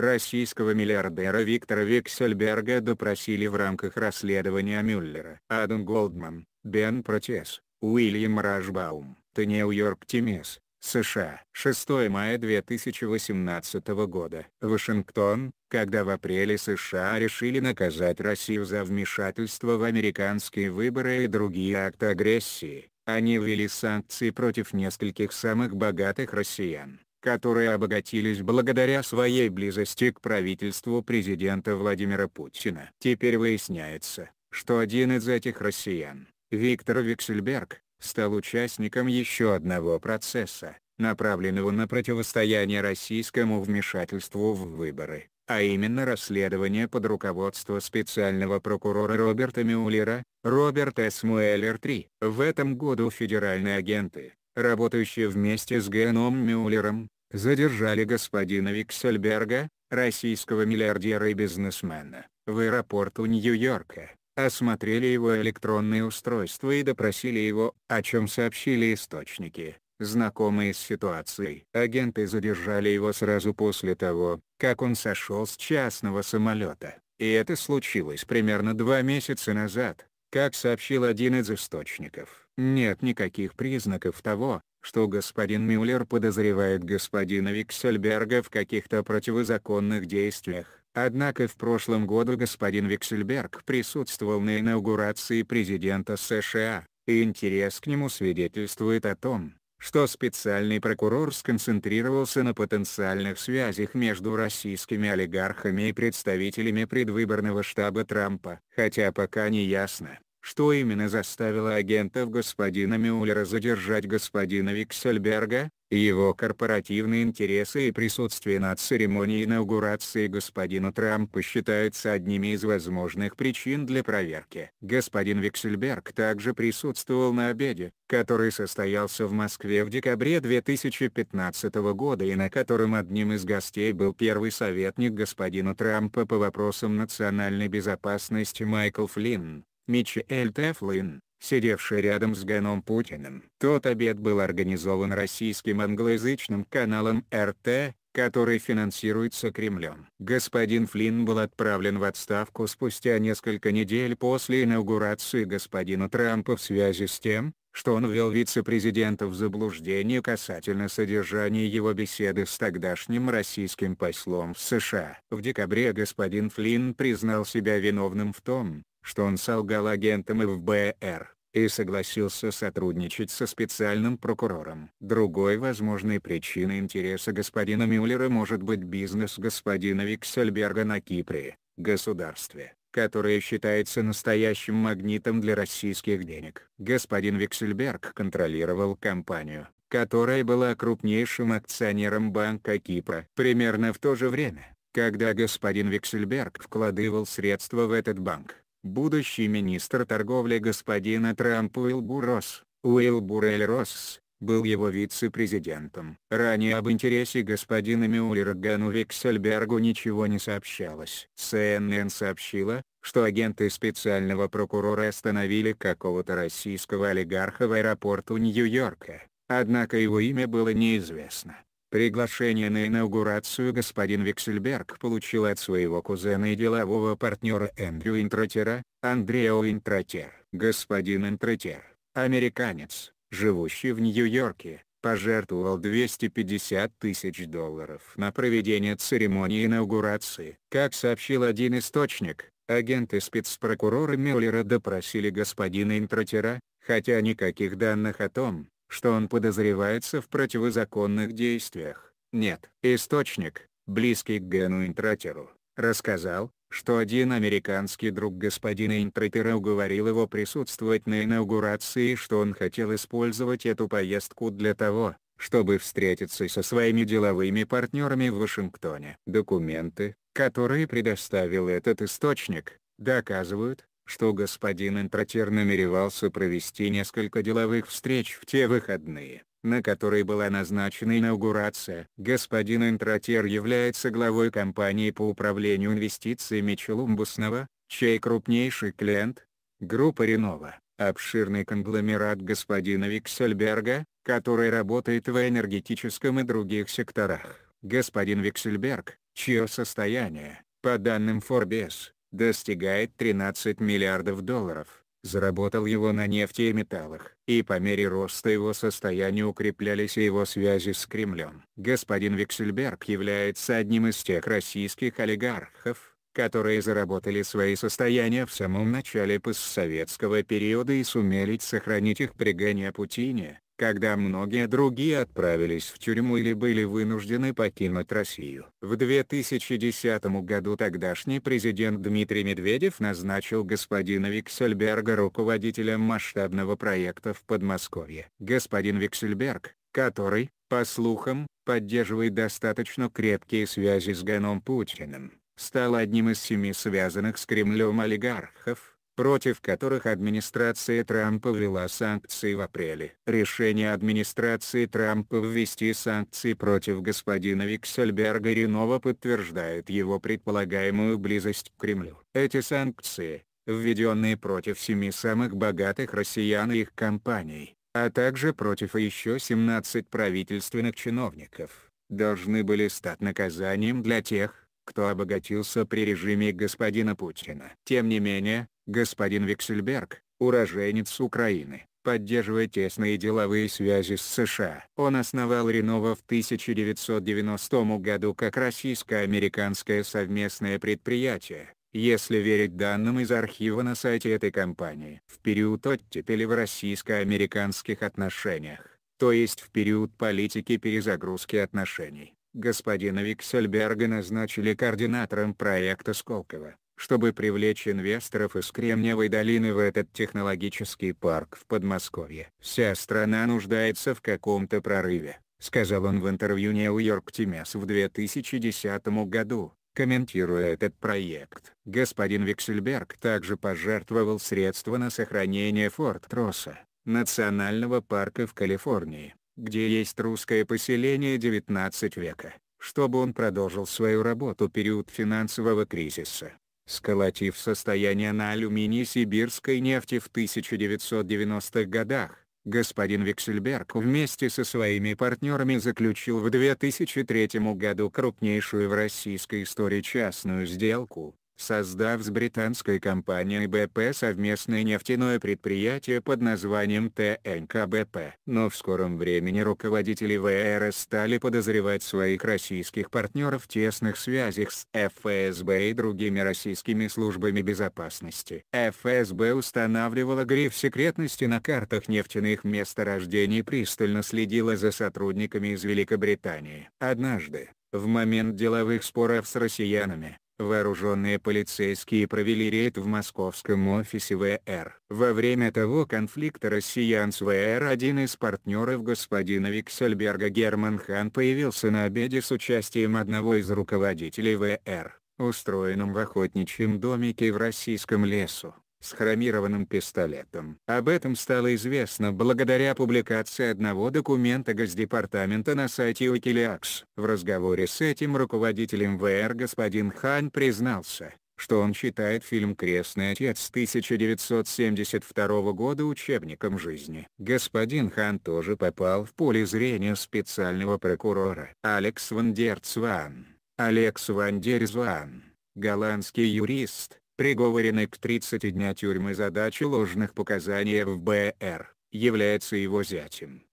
Российского миллиардера Виктора Виксельберга допросили в рамках расследования Мюллера. Адам Голдман, Бен Протес, Уильям Рашбаум, The New York Times, США. 6 мая 2018 года. Вашингтон, когда в апреле США решили наказать Россию за вмешательство в американские выборы и другие акты агрессии, они ввели санкции против нескольких самых богатых россиян которые обогатились благодаря своей близости к правительству президента Владимира Путина. Теперь выясняется, что один из этих россиян, Виктор Виксельберг, стал участником еще одного процесса, направленного на противостояние российскому вмешательству в выборы, а именно расследование под руководством специального прокурора Роберта Мюллера, Роберт С. Муэллер 3. В этом году федеральные агенты, работающие вместе с Геном Мюллером, задержали господина Виксельберга, российского миллиардера и бизнесмена, в аэропорту Нью-Йорка, осмотрели его электронные устройства и допросили его, о чем сообщили источники, знакомые с ситуацией. Агенты задержали его сразу после того, как он сошел с частного самолета, и это случилось примерно два месяца назад. Как сообщил один из источников, нет никаких признаков того, что господин Мюллер подозревает господина Виксельберга в каких-то противозаконных действиях. Однако в прошлом году господин Виксельберг присутствовал на инаугурации президента США, и интерес к нему свидетельствует о том, что специальный прокурор сконцентрировался на потенциальных связях между российскими олигархами и представителями предвыборного штаба Трампа. Хотя пока не ясно, что именно заставило агентов господина Мюллера задержать господина Виксельберга, его корпоративные интересы и присутствие на церемонии инаугурации господина Трампа считаются одними из возможных причин для проверки. Господин Виксельберг также присутствовал на обеде, который состоялся в Москве в декабре 2015 года и на котором одним из гостей был первый советник господина Трампа по вопросам национальной безопасности Майкл Флинн. Мичиэль Тефлин, сидевший рядом с Геном Путиным. Тот обед был организован российским англоязычным каналом РТ, который финансируется Кремлем. Господин Флинн был отправлен в отставку спустя несколько недель после инаугурации господина Трампа в связи с тем, что он ввел вице-президента в заблуждение касательно содержания его беседы с тогдашним российским послом в США. В декабре господин Флинн признал себя виновным в том, что он солгал агентам ФБР и согласился сотрудничать со специальным прокурором. Другой возможной причиной интереса господина Мюллера может быть бизнес господина Виксельберга на Кипре, государстве, которое считается настоящим магнитом для российских денег. Господин Виксельберг контролировал компанию, которая была крупнейшим акционером Банка Кипра. Примерно в то же время, когда господин Виксельберг вкладывал средства в этот банк, будущий министр торговли господина Трампа Уилбур Росс, Уилбур Эль Росс, был его вице-президентом. Ранее об интересе господина Мюллера к Гану Виксельбергу ничего не сообщалось. CNN сообщила, что агенты специального прокурора остановили какого-то российского олигарха в аэропорту Нью-Йорка, однако его имя было неизвестно. Приглашение на инаугурацию господин Виксельберг получил от своего кузена и делового партнера Эндрю Интратера, Андрео Интратер. Господин Интратер, американец, живущий в Нью-Йорке, пожертвовал 250 тысяч долларов на проведение церемонии инаугурации. Как сообщил один источник, агенты спецпрокурора Мюллера допросили господина Интратера, хотя никаких данных о том, что он подозревается в противозаконных действиях. Нет. Источник, близкий к Гену Интратеру, рассказал, что один американский друг господина Интратера уговорил его присутствовать на инаугурации и что он хотел использовать эту поездку для того, чтобы встретиться со своими деловыми партнерами в Вашингтоне. Документы, которые предоставил этот источник, доказывают, что господин Интротер намеревался провести несколько деловых встреч в те выходные, на которые была назначена инаугурация. Господин Интротер является главой компании по управлению инвестициями Челумбусного, чей крупнейший клиент – группа Ренова, обширный конгломерат господина Виксельберга, который работает в энергетическом и других секторах. Господин Виксельберг, чье состояние, по данным Forbes, достигает 13 миллиардов долларов. Заработал его на нефти и металлах. И по мере роста его состояния укреплялись и его связи с Кремлем. Господин Виксельберг является одним из тех российских олигархов, которые заработали свои состояния в самом начале постсоветского периода и сумели сохранить их при Ганя Путине, когда многие другие отправились в тюрьму или были вынуждены покинуть Россию. В 2010 году тогдашний президент Дмитрий Медведев назначил господина Виксельберга руководителем масштабного проекта в Подмосковье. Господин Виксельберг, который, по слухам, поддерживает достаточно крепкие связи с Ганом Путиным, стал одним из семи связанных с Кремлем олигархов, против которых администрация Трампа ввела санкции в апреле. Решение администрации Трампа ввести санкции против господина Виксельберга Ренова подтверждает его предполагаемую близость к Кремлю. Эти санкции, введенные против семи самых богатых россиян и их компаний, а также против еще 17 правительственных чиновников, должны были стать наказанием для тех, кто обогатился при режиме господина Путина. Тем не менее, господин Виксельберг, уроженец Украины, поддерживая тесные деловые связи с США. Он основал Ренова в 1990 году как российско-американское совместное предприятие, если верить данным из архива на сайте этой компании. В период оттепели в российско-американских отношениях, то есть в период политики перезагрузки отношений, господина Виксельберга назначили координатором проекта Сколково чтобы привлечь инвесторов из Кремниевой долины в этот технологический парк в Подмосковье. «Вся страна нуждается в каком-то прорыве», — сказал он в интервью New York Times в 2010 году, комментируя этот проект. Господин Виксельберг также пожертвовал средства на сохранение Форт Троса, национального парка в Калифорнии, где есть русское поселение 19 века чтобы он продолжил свою работу период финансового кризиса сколотив состояние на алюминии сибирской нефти в 1990-х годах. Господин Виксельберг вместе со своими партнерами заключил в 2003 году крупнейшую в российской истории частную сделку, создав с британской компанией BP совместное нефтяное предприятие под названием ТНКБП. Но в скором времени руководители ВРС стали подозревать своих российских партнеров в тесных связях с ФСБ и другими российскими службами безопасности. ФСБ устанавливала гриф секретности на картах нефтяных месторождений и пристально следила за сотрудниками из Великобритании. Однажды, в момент деловых споров с россиянами, Вооруженные полицейские провели рейд в московском офисе ВР. Во время того конфликта россиян с ВР один из партнеров господина Виксельберга Герман Хан появился на обеде с участием одного из руководителей ВР, устроенном в охотничьем домике в российском лесу с хромированным пистолетом. Об этом стало известно благодаря публикации одного документа Госдепартамента на сайте Wikileaks. В разговоре с этим руководителем ВР господин Хан признался, что он считает фильм «Крестный отец» 1972 года учебником жизни. Господин Хан тоже попал в поле зрения специального прокурора. Алекс Ван Дерцван. Алекс Ван Дерцван, голландский юрист, приговоренный к 30 дня тюрьмы за дачу ложных показаний ФБР, является его зятем.